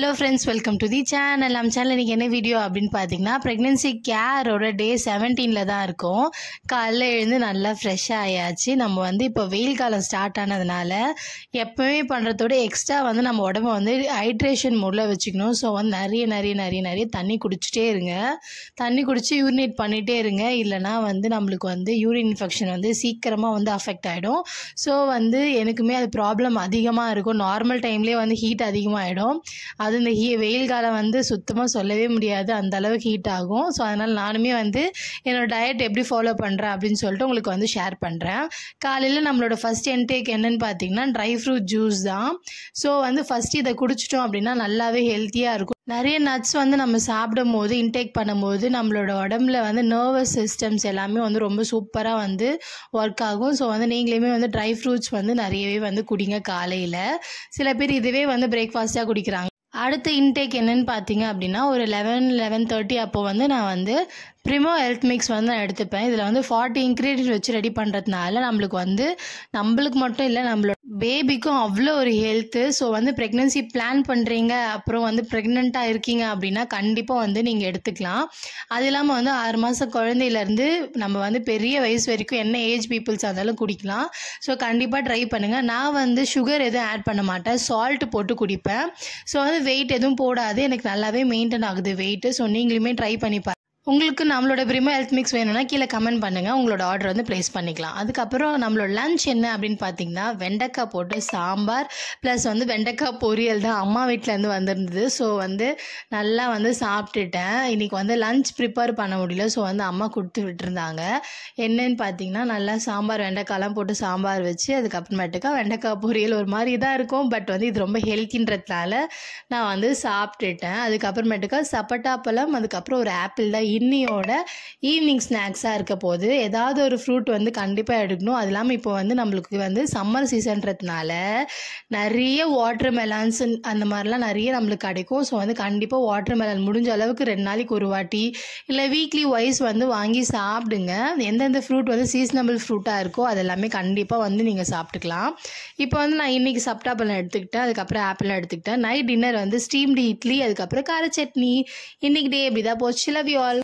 hello friends welcome to the channel நம்ம channel இன்றைக்கி என்ன வீடியோ அப்படின்னு பார்த்தீங்கன்னா ப்ரெக்னென்சி கேரோட டே செவன்டீனில் தான் இருக்கும் காலைல எழுந்து நல்லா ஃப்ரெஷ்ஷாக ஆயாச்சு நம்ம வந்து இப்போ வெயில் காலம் ஸ்டார்ட் ஆனதுனால எப்போவுமே பண்ணுறதோட எக்ஸ்ட்ரா வந்து நம்ம உடம்ப வந்து ஹைட்ரேஷன் முடில வச்சுக்கணும் ஸோ வந்து நிறைய நிறைய நிறைய நிறைய தண்ணி குடிச்சிட்டே இருங்க தண்ணி குடித்து யூரினேட் பண்ணிகிட்டே இருங்க இல்லைனா வந்து நம்மளுக்கு வந்து யூரின் இன்ஃபெக்ஷன் வந்து சீக்கிரமாக வந்து அஃபெக்ட் ஆகிடும் ஸோ வந்து எனக்குமே அது ப்ராப்ளம் அதிகமாக இருக்கும் நார்மல் டைம்லேயே வந்து ஹீட் அதிகமாகிடும் அதுவும் இந்த ஹீ வெயில் காலம் வந்து சுத்தமாக சொல்லவே முடியாது அந்த அளவுக்கு ஹீட் ஆகும் ஸோ அதனால் நானுமே வந்து என்னோடய டயட் எப்படி ஃபாலோ பண்ணுறேன் அப்படின்னு சொல்லிட்டு உங்களுக்கு வந்து ஷேர் பண்ணுறேன் காலையில் நம்மளோட ஃபஸ்ட் என்டேக் என்னென்னு பார்த்தீங்கன்னா ட்ரை ஃப்ரூட் ஜூஸ் தான் ஸோ வந்து ஃபஸ்ட் இதை குடிச்சிட்டோம் அப்படின்னா நல்லாவே ஹெல்த்தியாக இருக்கும் நிறைய நட்ஸ் வந்து நம்ம சாப்பிடும் போது இன்டேக் பண்ணும்போது நம்மளோட உடம்புல வந்து நர்வஸ் சிஸ்டம்ஸ் எல்லாமே வந்து ரொம்ப சூப்பராக வந்து ஒர்க் ஆகும் ஸோ வந்து நீங்களுமே வந்து ட்ரை ஃப்ரூட்ஸ் வந்து நிறையவே வந்து குடிங்க காலையில் சில பேர் இதுவே வந்து பிரேக்ஃபாஸ்ட்டாக குடிக்கிறாங்க அடுத்த இன்டேக் என்னன்னு பார்த்தீங்க அப்படின்னா ஒரு லெவன் லெவன் தேர்ட்டி அப்போது வந்து நான் வந்து ப்ரிமோ ஹெல்த் மிக்ஸ் வந்து நான் எடுத்துப்பேன் இதில் வந்து ஃபார்ட்டி இன்க்ரீடியன்ட் வச்சு ரெடி பண்ணுறதுனால நம்மளுக்கு வந்து நம்மளுக்கு மட்டும் இல்லை நம்மளோட பேபிக்கும் அவ்வளோ ஒரு ஹெல்த்து ஸோ வந்து ப்ரெக்னென்சி பிளான் பண்ணுறீங்க அப்புறம் வந்து ப்ரெக்னெண்ட்டாக இருக்கீங்க அப்படின்னா கண்டிப்பாக வந்து நீங்கள் எடுத்துக்கலாம் அது இல்லாமல் வந்து ஆறு மாதம் குழந்தையிலேருந்து நம்ம வந்து பெரிய வயசு வரைக்கும் என்ன ஏஜ் பீப்புள்ஸ் இருந்தாலும் குடிக்கலாம் ஸோ கண்டிப்பாக ட்ரை பண்ணுங்கள் நான் வந்து சுகர் எதுவும் ஆட் பண்ண மாட்டேன் சால்ட் போட்டு குடிப்பேன் ஸோ வந்து வெயிட் எதுவும் போடாது எனக்கு நல்லாவே மெயின்டைன் ஆகுது வெயிட்டு ஸோ நீங்களுமே ட்ரை பண்ணி உங்களுக்கு நம்மளோட பிரிமோ ஹெல்த் மிக்ஸ் வேணும்னா கீழே கமெண்ட் பண்ணுங்கள் உங்களோட ஆர்டர் வந்து ப்ளேஸ் பண்ணிக்கலாம் அதுக்கப்புறம் நம்மளோட லஞ்ச் என்ன அப்படின்னு பார்த்தீங்கன்னா வெண்டைக்காய் போட்டு சாம்பார் ப்ளஸ் வந்து வெண்டைக்காய் பொரியல் தான் அம்மா வீட்டிலேருந்து வந்திருந்தது ஸோ வந்து நல்லா வந்து சாப்பிட்டுட்டேன் இன்றைக்கி வந்து லஞ்ச் ப்ரிப்பேர் பண்ண முடியல ஸோ வந்து அம்மா கொடுத்து விட்டுருந்தாங்க என்னன்னு பார்த்தீங்கன்னா நல்லா சாம்பார் வெண்டைக்காய்லாம் போட்டு சாம்பார் வச்சு அதுக்கப்புறமேட்டுக்கா வெண்டைக்காய் பொரியல் ஒரு மாதிரி இதாக இருக்கும் பட் வந்து இது ரொம்ப ஹெல்த்தின்றதுனால நான் வந்து சாப்பிட்டுட்டேன் அதுக்கப்புறமேட்டுக்கா சப்பட்டா பழம் அதுக்கப்புறம் ஒரு ஆப்பிள் தான் இன்னியோட ஈவினிங் ஸ்நாக்ஸாக இருக்க போது ஏதாவது ஒரு ஃப்ரூட் வந்து கண்டிப்பாக எடுக்கணும் அது இல்லாமல் இப்போ வந்து நம்மளுக்கு வந்து சம்மர் சீசன்றதுனால நிறைய வாட்டர் மெலான்ஸ் அந்த மாதிரிலாம் நிறைய நம்மளுக்கு கிடைக்கும் ஸோ வந்து கண்டிப்பாக வாட்டர் மெலன் முடிஞ்ச அளவுக்கு ரெண்டு நாளைக்கு ஒரு வாட்டி இல்லை வீக்லி வைஸ் வந்து வாங்கி சாப்பிடுங்க எந்தெந்த ஃப்ரூட் வந்து சீசனபிள் ஃப்ரூட்டாக இருக்கோ அதெல்லாமே கண்டிப்பாக வந்து நீங்கள் சாப்பிட்டுக்கலாம் இப்போ வந்து நான் இன்றைக்கி சாப்பிட்டாப்பில் எடுத்துக்கிட்டேன் அதுக்கப்புறம் ஆப்பிள் எடுத்துக்கிட்டேன் நைட் டின்னர் வந்து ஸ்டீம்டு இட்லி அதுக்கப்புறம் கார சட்னி இன்றைக்கி டே இப்படி தான் போச்சு லவ் யூ ஆல்